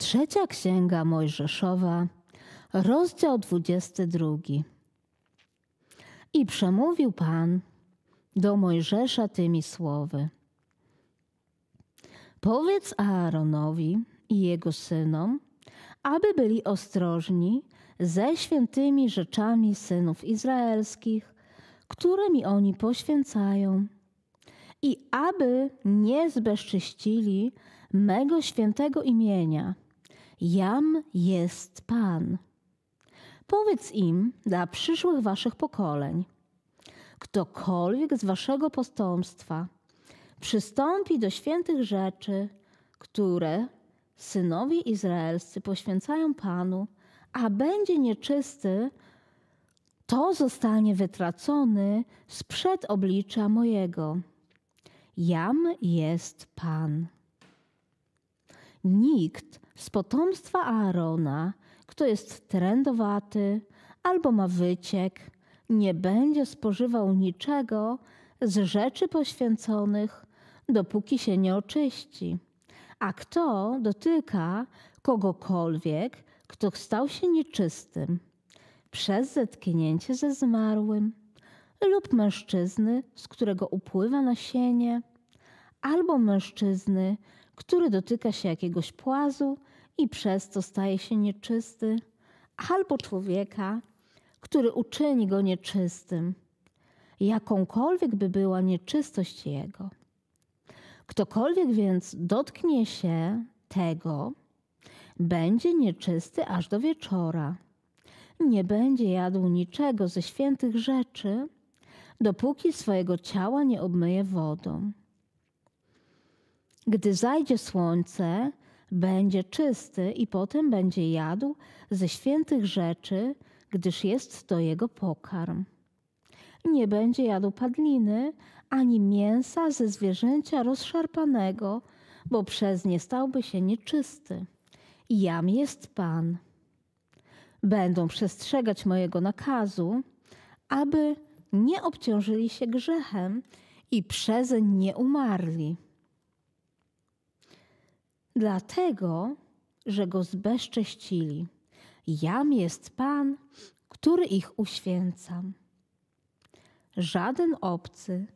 Trzecia Księga Mojżeszowa, rozdział 22. I przemówił Pan do Mojżesza tymi słowy. Powiedz Aaronowi i jego synom, aby byli ostrożni ze świętymi rzeczami synów izraelskich, które mi oni poświęcają, i aby nie zbezczyścili mego świętego imienia, Jam jest Pan. Powiedz im dla przyszłych waszych pokoleń: ktokolwiek z waszego postąpstwa przystąpi do świętych rzeczy, które synowie izraelscy poświęcają Panu, a będzie nieczysty, to zostanie wytracony sprzed oblicza mojego. Jam jest Pan. Nikt z potomstwa Aarona, kto jest trędowaty albo ma wyciek, nie będzie spożywał niczego z rzeczy poświęconych, dopóki się nie oczyści. A kto dotyka kogokolwiek, kto stał się nieczystym przez zetknięcie ze zmarłym lub mężczyzny, z którego upływa nasienie, albo mężczyzny, który dotyka się jakiegoś płazu i przez to staje się nieczysty, albo człowieka, który uczyni go nieczystym, jakąkolwiek by była nieczystość jego. Ktokolwiek więc dotknie się tego, będzie nieczysty aż do wieczora. Nie będzie jadł niczego ze świętych rzeczy, dopóki swojego ciała nie obmyje wodą. Gdy zajdzie słońce, będzie czysty i potem będzie jadł ze świętych rzeczy, gdyż jest to jego pokarm. Nie będzie jadł padliny ani mięsa ze zwierzęcia rozszarpanego, bo przez nie stałby się nieczysty. Jam jest Pan. Będą przestrzegać mojego nakazu, aby nie obciążyli się grzechem i przez nie umarli dlatego, że go zbezcześcili. Jam jest Pan, który ich uświęcam. Żaden obcy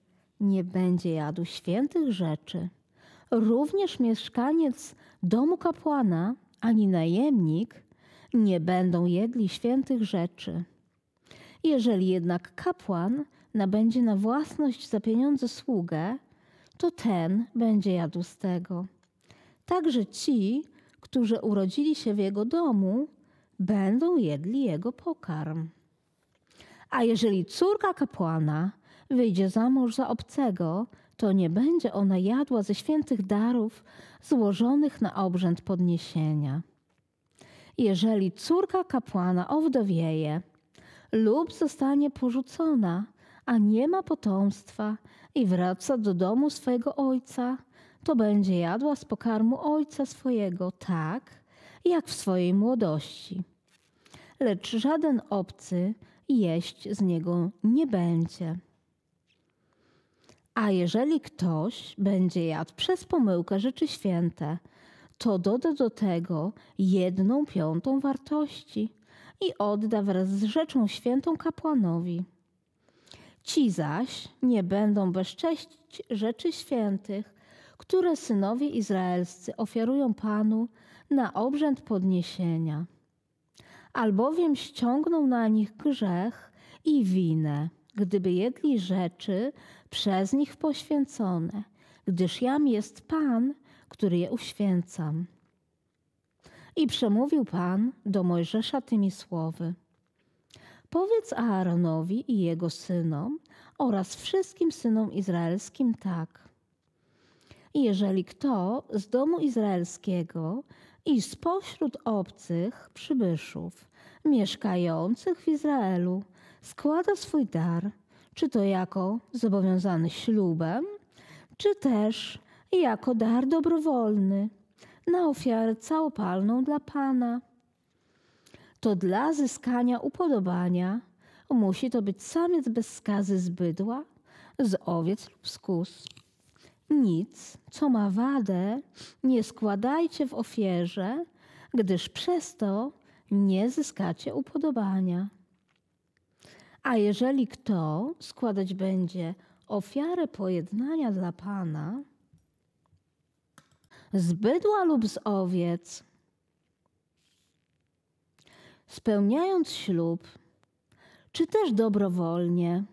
nie będzie jadł świętych rzeczy. Również mieszkaniec domu kapłana ani najemnik nie będą jedli świętych rzeczy. Jeżeli jednak kapłan nabędzie na własność za pieniądze sługę, to ten będzie jadł z tego. Także ci, którzy urodzili się w jego domu, będą jedli jego pokarm. A jeżeli córka kapłana wyjdzie za mąż za obcego, to nie będzie ona jadła ze świętych darów złożonych na obrzęd podniesienia. Jeżeli córka kapłana owdowieje lub zostanie porzucona, a nie ma potomstwa i wraca do domu swojego ojca, to będzie jadła z pokarmu ojca swojego, tak jak w swojej młodości. Lecz żaden obcy jeść z niego nie będzie. A jeżeli ktoś będzie jadł przez pomyłkę rzeczy święte, to doda do tego jedną piątą wartości i odda wraz z rzeczą świętą kapłanowi. Ci zaś nie będą bezcześć rzeczy świętych, które synowie izraelscy ofiarują Panu na obrzęd podniesienia. Albowiem ściągnął na nich grzech i winę, gdyby jedli rzeczy przez nich poświęcone, gdyż jam jest Pan, który je uświęcam. I przemówił Pan do Mojżesza tymi słowy. Powiedz Aaronowi i jego synom oraz wszystkim synom izraelskim tak. I jeżeli kto z domu izraelskiego i spośród obcych przybyszów mieszkających w Izraelu składa swój dar, czy to jako zobowiązany ślubem, czy też jako dar dobrowolny na ofiarę całopalną dla Pana, to dla zyskania upodobania musi to być samiec bez skazy z bydła, z owiec lub z nic, co ma wadę, nie składajcie w ofierze, gdyż przez to nie zyskacie upodobania. A jeżeli kto składać będzie ofiarę pojednania dla Pana, z bydła lub z owiec, spełniając ślub, czy też dobrowolnie,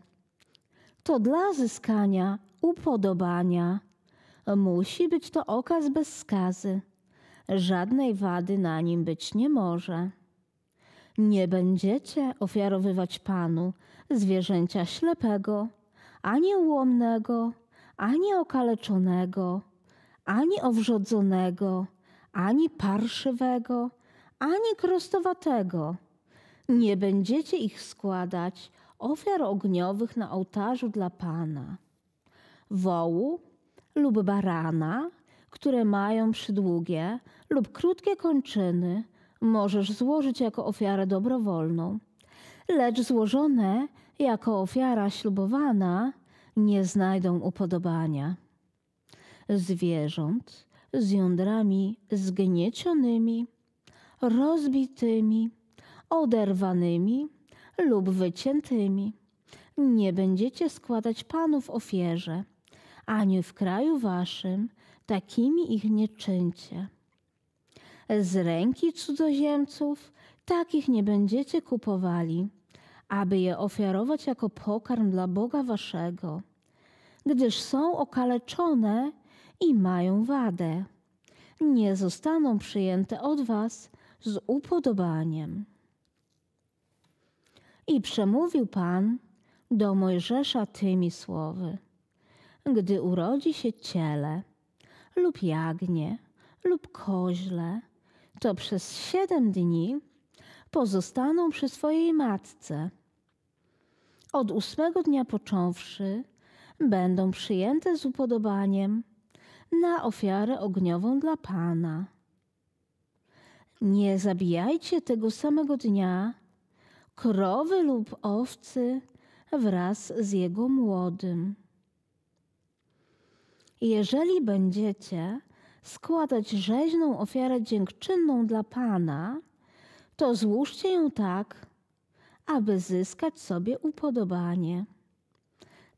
to dla zyskania upodobania Musi być to okaz bez skazy. Żadnej wady na nim być nie może. Nie będziecie ofiarowywać Panu zwierzęcia ślepego, ani ułomnego, ani okaleczonego, ani owrzodzonego, ani parszywego, ani krostowatego. Nie będziecie ich składać ofiar ogniowych na ołtarzu dla Pana. Wołu, lub barana, które mają przydługie lub krótkie kończyny, możesz złożyć jako ofiarę dobrowolną, lecz złożone jako ofiara ślubowana nie znajdą upodobania. Zwierząt z jądrami zgniecionymi, rozbitymi, oderwanymi lub wyciętymi. Nie będziecie składać panów ofierze ani w kraju waszym, takimi ich nie czyńcie. Z ręki cudzoziemców takich nie będziecie kupowali, aby je ofiarować jako pokarm dla Boga waszego, gdyż są okaleczone i mają wadę. Nie zostaną przyjęte od was z upodobaniem. I przemówił Pan do Mojżesza tymi słowy gdy urodzi się ciele lub jagnię lub koźle, to przez siedem dni pozostaną przy swojej matce. Od ósmego dnia począwszy będą przyjęte z upodobaniem na ofiarę ogniową dla Pana. Nie zabijajcie tego samego dnia krowy lub owcy wraz z jego młodym. Jeżeli będziecie składać rzeźną ofiarę dziękczynną dla Pana, to złóżcie ją tak, aby zyskać sobie upodobanie.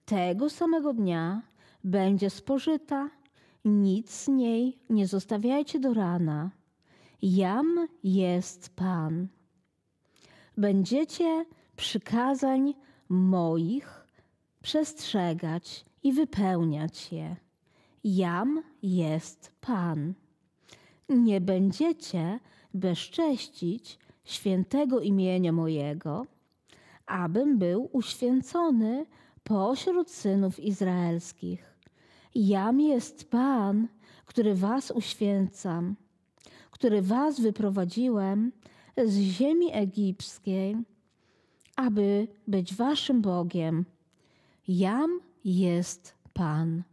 Tego samego dnia będzie spożyta, nic z niej nie zostawiajcie do rana. Jam jest Pan. Będziecie przykazań moich przestrzegać i wypełniać je jam jest Pan. Nie będziecie bezcześcić świętego imienia mojego, abym był uświęcony pośród synów izraelskich. Jam jest Pan, który was uświęcam, który was wyprowadziłem z ziemi egipskiej, aby być waszym Bogiem. Jam jest Pan.